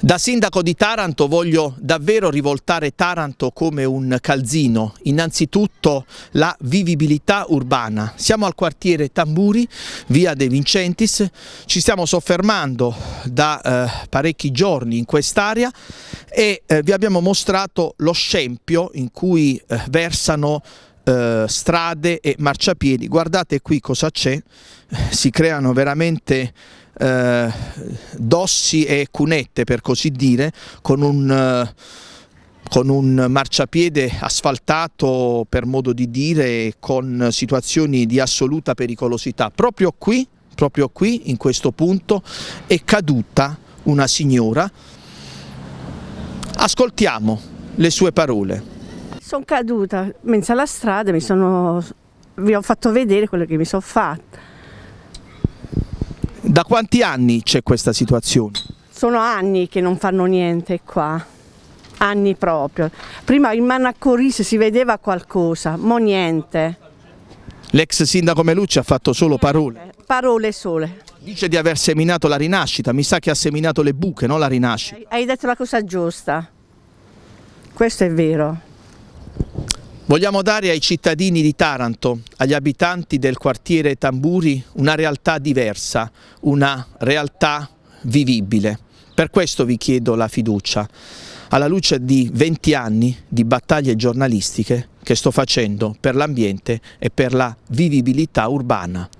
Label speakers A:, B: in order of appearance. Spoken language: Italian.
A: Da sindaco di Taranto voglio davvero rivoltare Taranto come un calzino, innanzitutto la vivibilità urbana. Siamo al quartiere Tamburi, via De Vincentis, ci stiamo soffermando da eh, parecchi giorni in quest'area e eh, vi abbiamo mostrato lo scempio in cui eh, versano eh, strade e marciapiedi. Guardate qui cosa c'è, si creano veramente eh, dossi e cunette per così dire con un... Eh, con un marciapiede asfaltato per modo di dire con situazioni di assoluta pericolosità. Proprio qui, proprio qui in questo punto è caduta una signora. Ascoltiamo le sue parole.
B: Sono caduta mentre alla strada, mi sono, vi ho fatto vedere quello che mi sono fatta.
A: Da quanti anni c'è questa situazione?
B: Sono anni che non fanno niente qua, anni proprio. Prima in mano si vedeva qualcosa, mo niente.
A: L'ex sindaco Melucci ha fatto solo parole.
B: Parole sole.
A: Dice di aver seminato la rinascita, mi sa che ha seminato le buche, non la rinascita.
B: Hai detto la cosa giusta, questo è vero.
A: Vogliamo dare ai cittadini di Taranto, agli abitanti del quartiere Tamburi, una realtà diversa, una realtà vivibile. Per questo vi chiedo la fiducia, alla luce di 20 anni di battaglie giornalistiche che sto facendo per l'ambiente e per la vivibilità urbana.